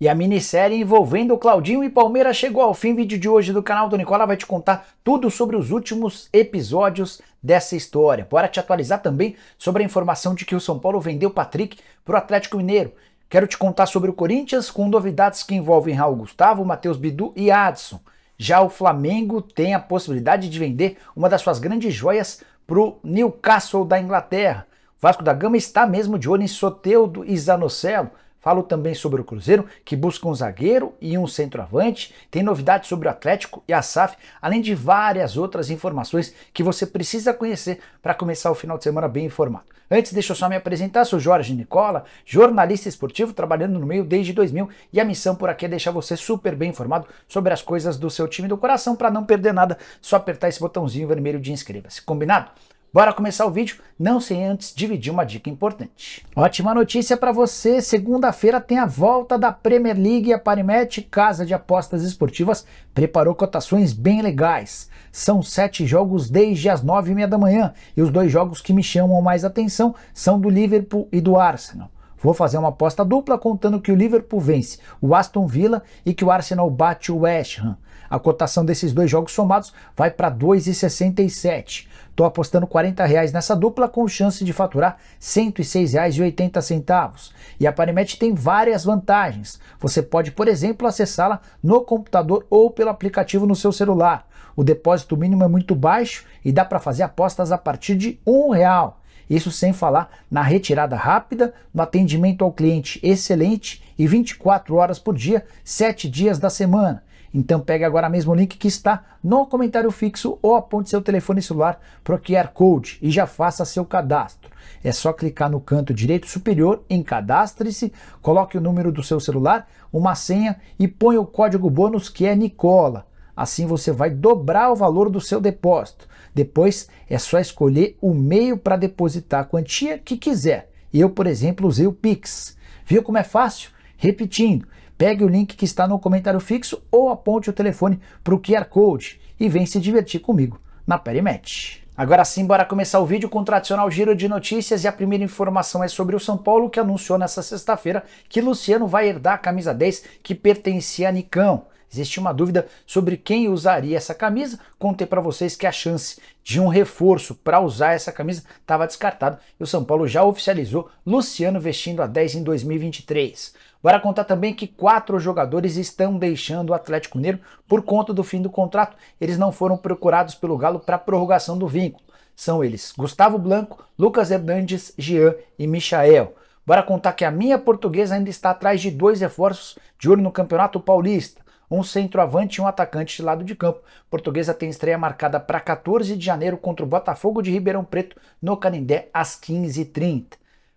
E a minissérie envolvendo Claudinho e Palmeiras chegou ao fim. vídeo de hoje do canal do Nicola vai te contar tudo sobre os últimos episódios dessa história. Bora te atualizar também sobre a informação de que o São Paulo vendeu Patrick para o Atlético Mineiro. Quero te contar sobre o Corinthians com novidades que envolvem Raul Gustavo, Matheus Bidu e Adson. Já o Flamengo tem a possibilidade de vender uma das suas grandes joias para o Newcastle da Inglaterra. Vasco da Gama está mesmo de olho em Soteudo e Zanocelo. Falo também sobre o Cruzeiro, que busca um zagueiro e um centroavante. Tem novidades sobre o Atlético e a SAF, além de várias outras informações que você precisa conhecer para começar o final de semana bem informado. Antes, deixa eu só me apresentar. Sou Jorge Nicola, jornalista esportivo, trabalhando no meio desde 2000. E a missão por aqui é deixar você super bem informado sobre as coisas do seu time do coração para não perder nada. Só apertar esse botãozinho vermelho de inscreva-se. Combinado? Bora começar o vídeo, não sem antes dividir uma dica importante. Ótima notícia para você, segunda-feira tem a volta da Premier League e a Parimet, casa de apostas esportivas, preparou cotações bem legais. São sete jogos desde as nove e meia da manhã e os dois jogos que me chamam mais atenção são do Liverpool e do Arsenal. Vou fazer uma aposta dupla contando que o Liverpool vence o Aston Villa e que o Arsenal bate o West Ham. A cotação desses dois jogos somados vai para 2,67. Estou apostando 40 reais nessa dupla com chance de faturar R$ 106,80. E a Parimatch tem várias vantagens. Você pode, por exemplo, acessá-la no computador ou pelo aplicativo no seu celular. O depósito mínimo é muito baixo e dá para fazer apostas a partir de R$ 1,00. Isso sem falar na retirada rápida, no atendimento ao cliente excelente e 24 horas por dia, 7 dias da semana. Então pegue agora mesmo o link que está no comentário fixo ou aponte seu telefone celular para o QR Code e já faça seu cadastro. É só clicar no canto direito superior em cadastre-se, coloque o número do seu celular, uma senha e põe o código bônus que é Nicola. Assim você vai dobrar o valor do seu depósito. Depois é só escolher o meio para depositar a quantia que quiser. Eu, por exemplo, usei o Pix. Viu como é fácil? Repetindo, pegue o link que está no comentário fixo ou aponte o telefone para o QR Code e vem se divertir comigo na Perimatch. Agora sim, bora começar o vídeo com o tradicional giro de notícias e a primeira informação é sobre o São Paulo que anunciou nessa sexta-feira que Luciano vai herdar a camisa 10 que pertencia a Nicão. Existia uma dúvida sobre quem usaria essa camisa. Contei para vocês que a chance de um reforço para usar essa camisa estava descartado e o São Paulo já oficializou Luciano vestindo a 10 em 2023. Bora contar também que quatro jogadores estão deixando o Atlético Mineiro por conta do fim do contrato. Eles não foram procurados pelo Galo para prorrogação do vínculo. São eles Gustavo Blanco, Lucas Hernandes, Jean e Michael. Bora contar que a minha portuguesa ainda está atrás de dois reforços de ouro no Campeonato Paulista um centroavante e um atacante de lado de campo. portuguesa tem estreia marcada para 14 de janeiro contra o Botafogo de Ribeirão Preto, no Canindé, às 15h30.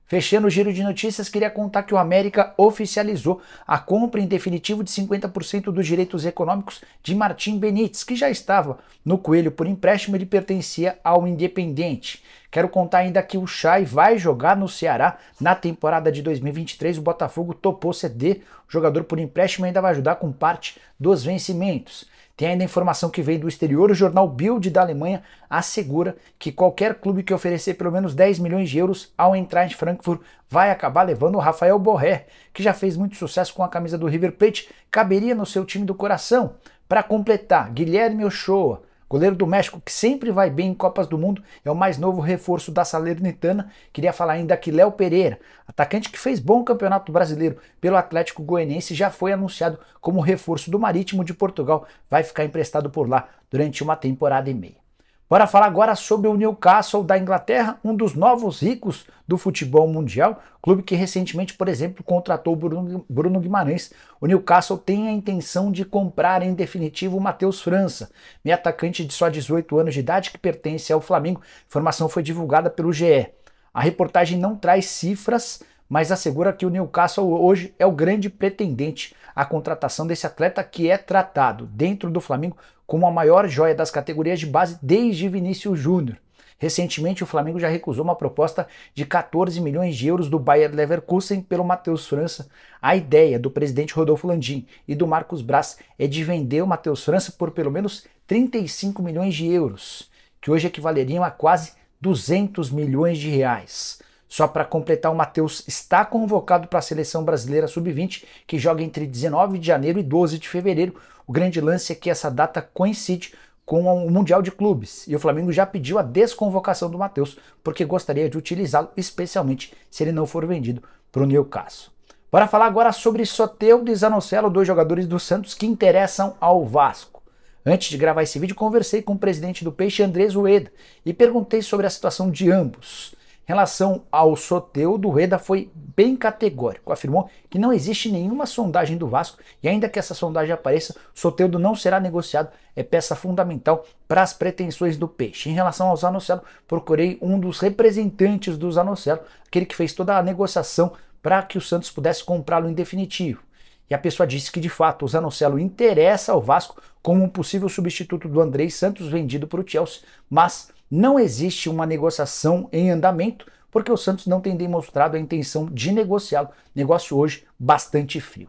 Fechando o giro de notícias, queria contar que o América oficializou a compra em definitivo de 50% dos direitos econômicos de Martim Benítez, que já estava no Coelho por empréstimo, ele pertencia ao Independente. Quero contar ainda que o Chay vai jogar no Ceará na temporada de 2023. O Botafogo topou ceder o jogador por empréstimo e ainda vai ajudar com parte dos vencimentos. Tem ainda informação que veio do exterior, o jornal Bild da Alemanha assegura que qualquer clube que oferecer pelo menos 10 milhões de euros ao entrar em Frankfurt vai acabar levando o Rafael Borré, que já fez muito sucesso com a camisa do River Plate, caberia no seu time do coração. Para completar, Guilherme Ochoa, Goleiro do México que sempre vai bem em Copas do Mundo é o mais novo reforço da Salernitana. Queria falar ainda que Léo Pereira, atacante que fez bom campeonato brasileiro pelo Atlético Goianiense, já foi anunciado como reforço do Marítimo de Portugal. Vai ficar emprestado por lá durante uma temporada e meia. Bora falar agora sobre o Newcastle da Inglaterra, um dos novos ricos do futebol mundial, clube que recentemente, por exemplo, contratou Bruno, Bruno Guimarães. O Newcastle tem a intenção de comprar em definitivo o Matheus França, meio atacante de só 18 anos de idade que pertence ao Flamengo. A informação foi divulgada pelo GE. A reportagem não traz cifras, mas assegura que o Newcastle hoje é o grande pretendente à contratação desse atleta que é tratado dentro do Flamengo como a maior joia das categorias de base desde Vinícius Júnior. Recentemente, o Flamengo já recusou uma proposta de 14 milhões de euros do Bayer Leverkusen pelo Matheus França. A ideia do presidente Rodolfo Landim e do Marcos Braz é de vender o Matheus França por pelo menos 35 milhões de euros, que hoje equivaleriam a quase 200 milhões de reais. Só para completar, o Matheus está convocado para a seleção brasileira sub-20, que joga entre 19 de janeiro e 12 de fevereiro. O grande lance é que essa data coincide com o Mundial de Clubes. E o Flamengo já pediu a desconvocação do Matheus, porque gostaria de utilizá-lo, especialmente se ele não for vendido para o Newcastle. Bora falar agora sobre Soteudo e Zanocelo, dois jogadores do Santos que interessam ao Vasco. Antes de gravar esse vídeo, conversei com o presidente do Peixe, Andrés Ueda, e perguntei sobre a situação de ambos relação ao Soteudo, o Reda foi bem categórico. Afirmou que não existe nenhuma sondagem do Vasco e, ainda que essa sondagem apareça, Soteudo não será negociado. É peça fundamental para as pretensões do Peixe. Em relação ao Zanocelo, procurei um dos representantes do Zanocelo, aquele que fez toda a negociação para que o Santos pudesse comprá-lo em definitivo. E a pessoa disse que de fato o Zanocelo interessa ao Vasco como um possível substituto do Andrei Santos vendido para o Chelsea, mas não existe uma negociação em andamento, porque o Santos não tem demonstrado a intenção de negociá-lo. Negócio hoje bastante frio.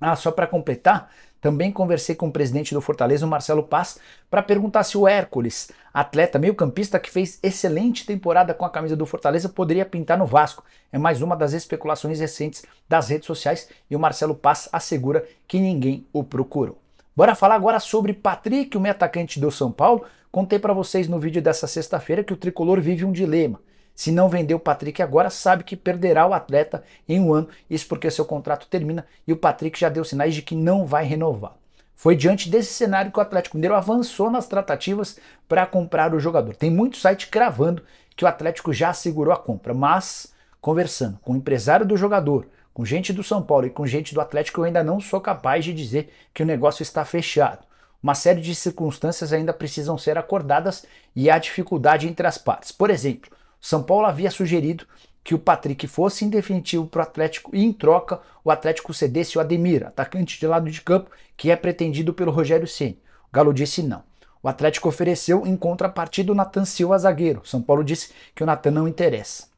Ah, só para completar, também conversei com o presidente do Fortaleza, o Marcelo Paz, para perguntar se o Hércules, atleta meio-campista que fez excelente temporada com a camisa do Fortaleza, poderia pintar no Vasco. É mais uma das especulações recentes das redes sociais e o Marcelo Paz assegura que ninguém o procurou. Bora falar agora sobre Patrick, o meio atacante do São Paulo. Contei para vocês no vídeo dessa sexta-feira que o tricolor vive um dilema. Se não vender o Patrick agora, sabe que perderá o atleta em um ano, isso porque seu contrato termina e o Patrick já deu sinais de que não vai renovar. Foi diante desse cenário que o Atlético Mineiro avançou nas tratativas para comprar o jogador. Tem muito site cravando que o Atlético já assegurou a compra, mas conversando com o empresário do jogador, com gente do São Paulo e com gente do Atlético, eu ainda não sou capaz de dizer que o negócio está fechado. Uma série de circunstâncias ainda precisam ser acordadas e há dificuldade entre as partes. Por exemplo, São Paulo havia sugerido que o Patrick fosse em definitivo para o Atlético e, em troca, o Atlético cedesse o Ademir, atacante de lado de campo, que é pretendido pelo Rogério Ceni. O Galo disse não. O Atlético ofereceu em contrapartida o Natan Silva zagueiro. São Paulo disse que o Natan não interessa.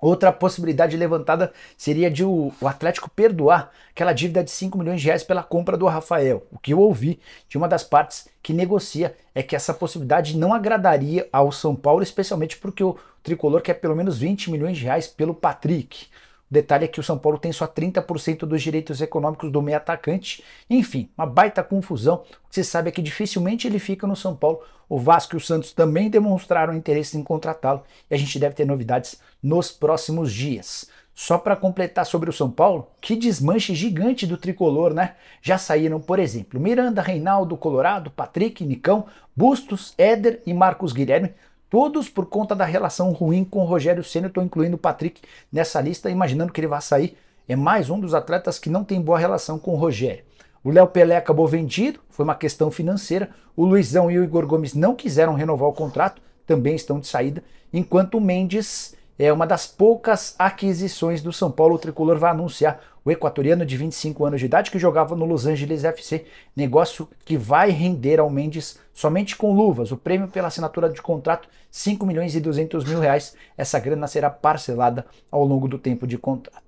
Outra possibilidade levantada seria de o, Atlético perdoar aquela dívida de 5 milhões de reais pela compra do Rafael. O que eu ouvi de uma das partes que negocia é que essa possibilidade não agradaria ao São Paulo, especialmente porque o tricolor quer pelo menos 20 milhões de reais pelo Patrick. Detalhe é que o São Paulo tem só 30% dos direitos econômicos do meio atacante. Enfim, uma baita confusão. O que você sabe é que dificilmente ele fica no São Paulo. O Vasco e o Santos também demonstraram interesse em contratá-lo e a gente deve ter novidades nos próximos dias. Só para completar sobre o São Paulo, que desmanche gigante do tricolor, né? Já saíram, por exemplo, Miranda, Reinaldo, Colorado, Patrick, Nicão, Bustos, Éder e Marcos Guilherme, Todos por conta da relação ruim com o Rogério Senna, estou incluindo o Patrick nessa lista, imaginando que ele vai sair. É mais um dos atletas que não tem boa relação com o Rogério. O Léo Pelé acabou vendido, foi uma questão financeira. O Luizão e o Igor Gomes não quiseram renovar o contrato, também estão de saída. Enquanto o Mendes é uma das poucas aquisições do São Paulo. O tricolor vai anunciar o equatoriano de 25 anos de idade que jogava no Los Angeles FC, negócio que vai render ao Mendes somente com luvas. O prêmio pela assinatura de contrato 5 milhões e 200 mil reais. Essa grana será parcelada ao longo do tempo de contrato.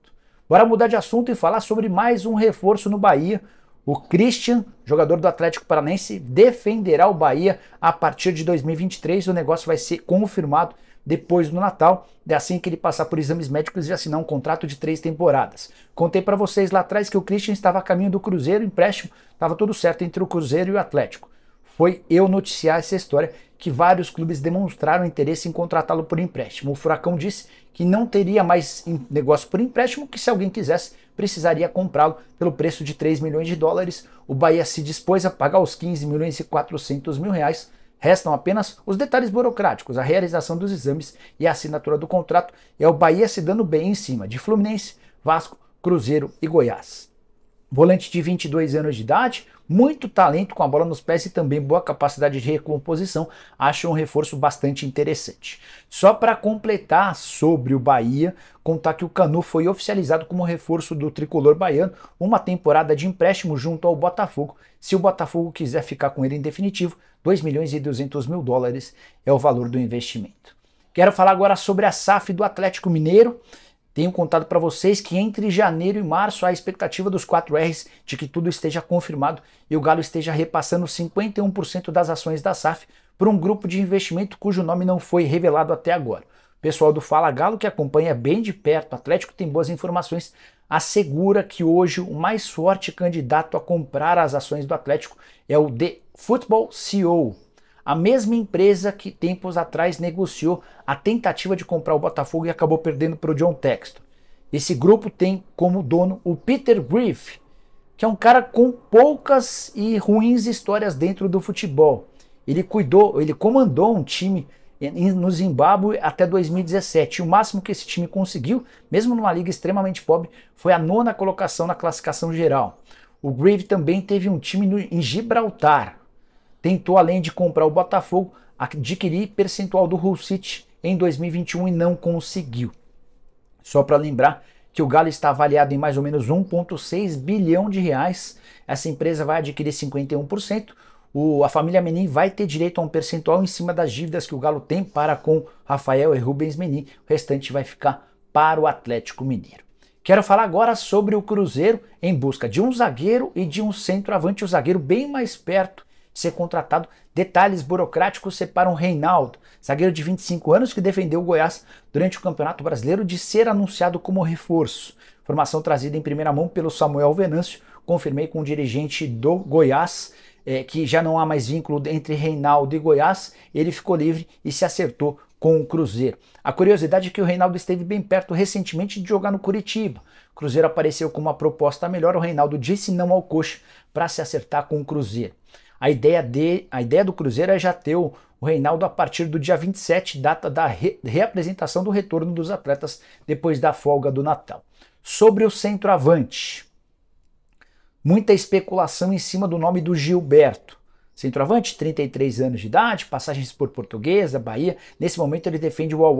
Bora mudar de assunto e falar sobre mais um reforço no Bahia. O Christian, jogador do Atlético Paranense, defenderá o Bahia a partir de 2023. O negócio vai ser confirmado depois do Natal, é assim que ele passar por exames médicos e assinar um contrato de três temporadas. Contei para vocês lá atrás que o Christian estava a caminho do Cruzeiro, empréstimo, estava tudo certo entre o Cruzeiro e o Atlético. Foi eu noticiar essa história que vários clubes demonstraram interesse em contratá-lo por empréstimo. O Furacão disse que não teria mais negócio por empréstimo, que se alguém quisesse, precisaria comprá-lo pelo preço de 3 milhões de dólares. O Bahia se dispôs a pagar os 15 milhões e 400 mil reais, Restam apenas os detalhes burocráticos, a realização dos exames e a assinatura do contrato. É o Bahia se dando bem em cima de Fluminense, Vasco, Cruzeiro e Goiás volante de 22 anos de idade, muito talento com a bola nos pés e também boa capacidade de recomposição, acho um reforço bastante interessante. Só para completar sobre o Bahia, contar que o Canu foi oficializado como reforço do tricolor baiano, uma temporada de empréstimo junto ao Botafogo. Se o Botafogo quiser ficar com ele em definitivo, 2 milhões e 200 mil dólares é o valor do investimento. Quero falar agora sobre a SAF do Atlético Mineiro. Tenho contado para vocês que entre janeiro e março há a expectativa dos 4Rs de que tudo esteja confirmado e o Galo esteja repassando 51% das ações da SAF para um grupo de investimento cujo nome não foi revelado até agora. O pessoal do Fala Galo, que acompanha bem de perto, o Atlético tem boas informações, assegura que hoje o mais forte candidato a comprar as ações do Atlético é o The Football CEO, a mesma empresa que tempos atrás negociou a tentativa de comprar o Botafogo e acabou perdendo para o John Texton. Esse grupo tem como dono o Peter Griff, que é um cara com poucas e ruins histórias dentro do futebol. Ele cuidou, ele comandou um time no Zimbábue até 2017. o máximo que esse time conseguiu, mesmo numa liga extremamente pobre, foi a nona colocação na classificação geral. O Grave também teve um time no, em Gibraltar, tentou, além de comprar o Botafogo, adquirir percentual do Hull City em 2021 e não conseguiu. Só para lembrar que o Galo está avaliado em mais ou menos 1,6 bilhão de reais. Essa empresa vai adquirir 51%. O, a família Menin vai ter direito a um percentual em cima das dívidas que o Galo tem para com Rafael e Rubens Menin. O restante vai ficar para o Atlético Mineiro. Quero falar agora sobre o Cruzeiro em busca de um zagueiro e de um centroavante, o um zagueiro bem mais perto ser contratado. Detalhes burocráticos separam Reinaldo, zagueiro de 25 anos que defendeu o Goiás durante o Campeonato Brasileiro, de ser anunciado como reforço. Formação trazida em primeira mão pelo Samuel Venâncio, confirmei com o dirigente do Goiás. É, que já não há mais vínculo entre Reinaldo e Goiás, ele ficou livre e se acertou com o Cruzeiro. A curiosidade é que o Reinaldo esteve bem perto recentemente de jogar no Curitiba. O Cruzeiro apareceu com uma proposta melhor, o Reinaldo disse não ao Coxa para se acertar com o Cruzeiro. A ideia, de, a ideia do Cruzeiro é já ter o, Reinaldo a partir do dia 27, data da re, reapresentação do retorno dos atletas depois da folga do Natal. Sobre o centroavante, muita especulação em cima do nome do Gilberto. Centroavante, 33 anos de idade, passagens por Portuguesa, Bahia. Nesse momento ele defende o al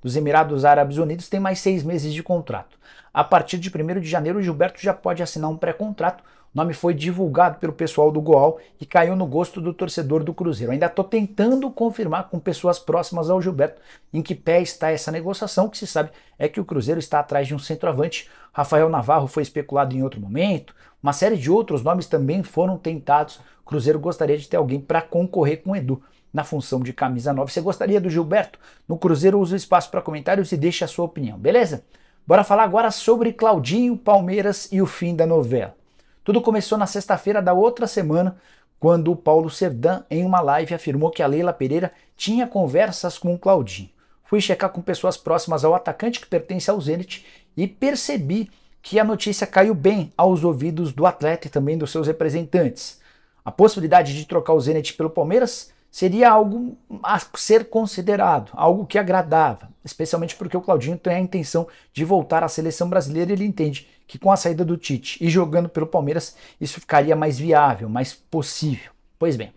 dos Emirados Árabes Unidos, tem mais seis meses de contrato. A partir de 1 de janeiro, o Gilberto já pode assinar um pré-contrato o nome foi divulgado pelo pessoal do Goal e caiu no gosto do torcedor do Cruzeiro. Ainda estou tentando confirmar com pessoas próximas ao Gilberto em que pé está essa negociação, que se sabe é que o Cruzeiro está atrás de um centroavante. Rafael Navarro foi especulado em outro momento, uma série de outros nomes também foram tentados. O Cruzeiro gostaria de ter alguém para concorrer com o Edu na função de camisa 9. Você gostaria do Gilberto? No Cruzeiro usa o espaço para comentários e deixe a sua opinião, beleza? Bora falar agora sobre Claudinho, Palmeiras e o fim da novela. Tudo começou na sexta-feira da outra semana, quando o Paulo Serdã, em uma live, afirmou que a Leila Pereira tinha conversas com o Claudinho. Fui checar com pessoas próximas ao atacante que pertence ao Zenit e percebi que a notícia caiu bem aos ouvidos do atleta e também dos seus representantes. A possibilidade de trocar o Zenit pelo Palmeiras seria algo a ser considerado, algo que agradava, especialmente porque o Claudinho tem a intenção de voltar à seleção brasileira e ele entende que com a saída do Tite e jogando pelo Palmeiras, isso ficaria mais viável, mais possível. Pois bem,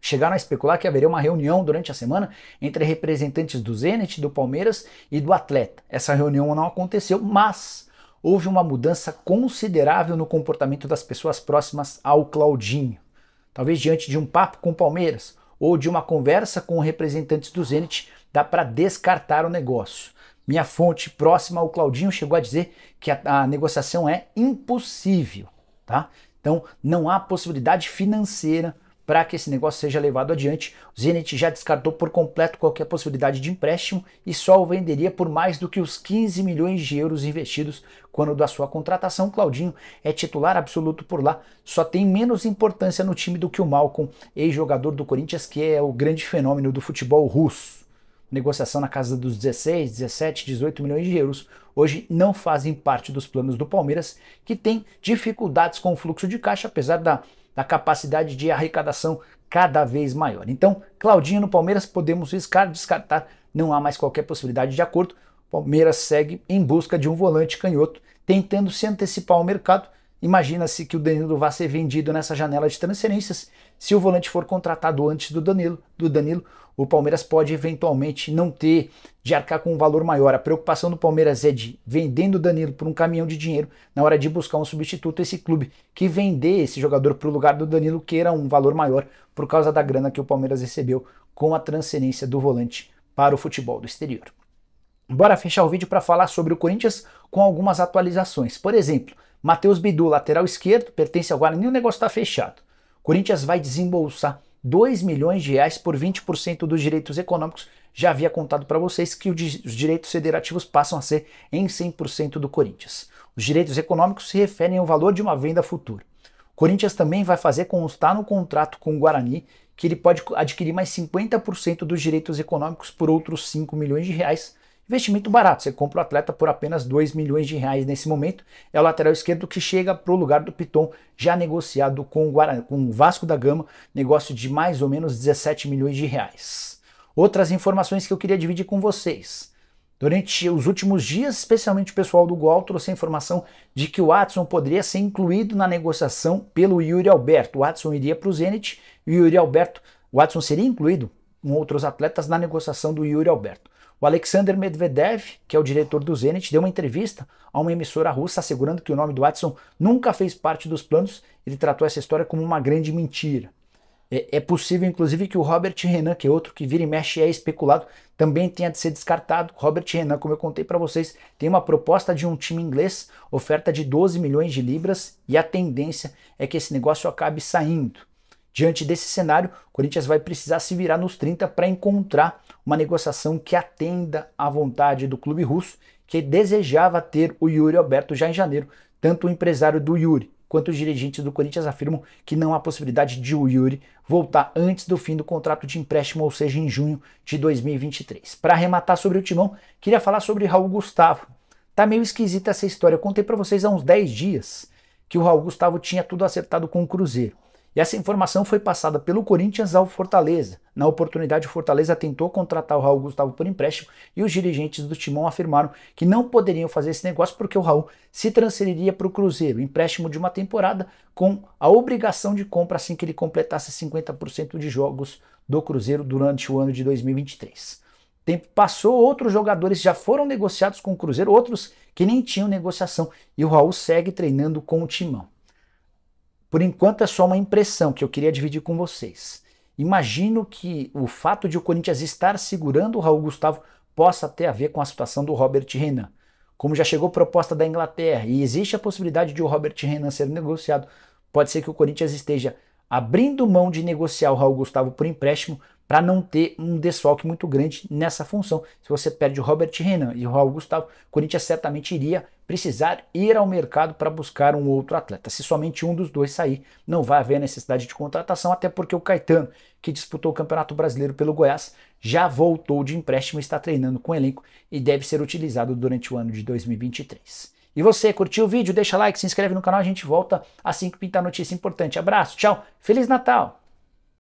chegaram a especular que haveria uma reunião durante a semana entre representantes do Zenit, do Palmeiras e do Atleta. Essa reunião não aconteceu, mas houve uma mudança considerável no comportamento das pessoas próximas ao Claudinho. Talvez diante de um papo com o Palmeiras ou de uma conversa com representantes do Zenit, dá para descartar o negócio. Minha fonte próxima ao Claudinho chegou a dizer que a, a negociação é impossível, tá? Então não há possibilidade financeira para que esse negócio seja levado adiante. O Zenit já descartou por completo qualquer possibilidade de empréstimo e só o venderia por mais do que os 15 milhões de euros investidos quando da sua contratação. Claudinho é titular absoluto por lá, só tem menos importância no time do que o Malcom, ex-jogador do Corinthians, que é o grande fenômeno do futebol russo negociação na casa dos 16, 17, 18 milhões de euros, hoje não fazem parte dos planos do Palmeiras, que tem dificuldades com o fluxo de caixa, apesar da, da capacidade de arrecadação cada vez maior. Então, Claudinho no Palmeiras podemos riscar, descartar, não há mais qualquer possibilidade de acordo. Palmeiras segue em busca de um volante canhoto, tentando se antecipar ao mercado. Imagina-se que o Danilo vá ser vendido nessa janela de transferências. Se o volante for contratado antes do Danilo, do Danilo, o Palmeiras pode eventualmente não ter de arcar com um valor maior. A preocupação do Palmeiras é de, vendendo o Danilo por um caminhão de dinheiro, na hora de buscar um substituto, esse clube que vender esse jogador para o lugar do Danilo queira um valor maior por causa da grana que o Palmeiras recebeu com a transferência do volante para o futebol do exterior. Bora fechar o vídeo para falar sobre o Corinthians com algumas atualizações. Por exemplo, Matheus Bidu, lateral esquerdo, pertence ao Guarani, o negócio está fechado. Corinthians vai desembolsar 2 milhões de reais por 20% dos direitos econômicos. Já havia contado para vocês que os direitos federativos passam a ser em 100% do Corinthians. Os direitos econômicos se referem ao valor de uma venda futura. O Corinthians também vai fazer constar tá no contrato com o Guarani que ele pode adquirir mais 50% dos direitos econômicos por outros 5 milhões de reais, Investimento barato, você compra o atleta por apenas 2 milhões de reais nesse momento. É o lateral esquerdo que chega para o lugar do Piton, já negociado com o, Guarani, com o Vasco da Gama, negócio de mais ou menos 17 milhões de reais. Outras informações que eu queria dividir com vocês. Durante os últimos dias, especialmente o pessoal do Gol trouxe a informação de que o Watson poderia ser incluído na negociação pelo Yuri Alberto. O Watson iria para o Zenit e o Yuri Alberto, o Watson seria incluído com outros atletas na negociação do Yuri Alberto. O Alexander Medvedev, que é o diretor do Zenit, deu uma entrevista a uma emissora russa assegurando que o nome do Watson nunca fez parte dos planos. Ele tratou essa história como uma grande mentira. É, é, possível, inclusive, que o Robert Renan, que é outro que vira e mexe e é especulado, também tenha de ser descartado. Robert Renan, como eu contei para vocês, tem uma proposta de um time inglês, oferta de 12 milhões de libras, e a tendência é que esse negócio acabe saindo. Diante desse cenário, o Corinthians vai precisar se virar nos 30 para encontrar uma negociação que atenda à vontade do clube russo, que desejava ter o Yuri Alberto já em janeiro. Tanto o empresário do Yuri quanto os dirigentes do Corinthians afirmam que não há possibilidade de o Yuri voltar antes do fim do contrato de empréstimo, ou seja, em junho de 2023. Para arrematar sobre o Timão, queria falar sobre Raul Gustavo. Tá meio esquisita essa história. Eu contei para vocês há uns 10 dias que o Raul Gustavo tinha tudo acertado com o Cruzeiro. E essa informação foi passada pelo Corinthians ao Fortaleza. Na oportunidade, o Fortaleza tentou contratar o Raul Gustavo por empréstimo e os dirigentes do Timão afirmaram que não poderiam fazer esse negócio porque o Raul se transferiria para o Cruzeiro, empréstimo de uma temporada com a obrigação de compra assim que ele completasse 50% de jogos do Cruzeiro durante o ano de 2023 tempo passou, outros jogadores já foram negociados com o Cruzeiro, outros que nem tinham negociação, e o Raul segue treinando com o Timão. Por enquanto é só uma impressão que eu queria dividir com vocês. Imagino que o fato de o Corinthians estar segurando o Raul Gustavo possa ter a ver com a situação do Robert Renan. Como já chegou proposta da Inglaterra e existe a possibilidade de o Robert Renan ser negociado, pode ser que o Corinthians esteja abrindo mão de negociar o Raul Gustavo por empréstimo para não ter um desfalque muito grande nessa função. Se você perde o Robert Renan e o Raul Gustavo, o Corinthians certamente iria precisar ir ao mercado para buscar um outro atleta. Se somente um dos dois sair, não vai haver necessidade de contratação, até porque o Caetano, que disputou o Campeonato Brasileiro pelo Goiás, já voltou de empréstimo, está treinando com o elenco e deve ser utilizado durante o ano de 2023. E você, curtiu o vídeo? Deixa like, se inscreve no canal, a gente volta assim que pintar notícia importante. Abraço, tchau, Feliz Natal!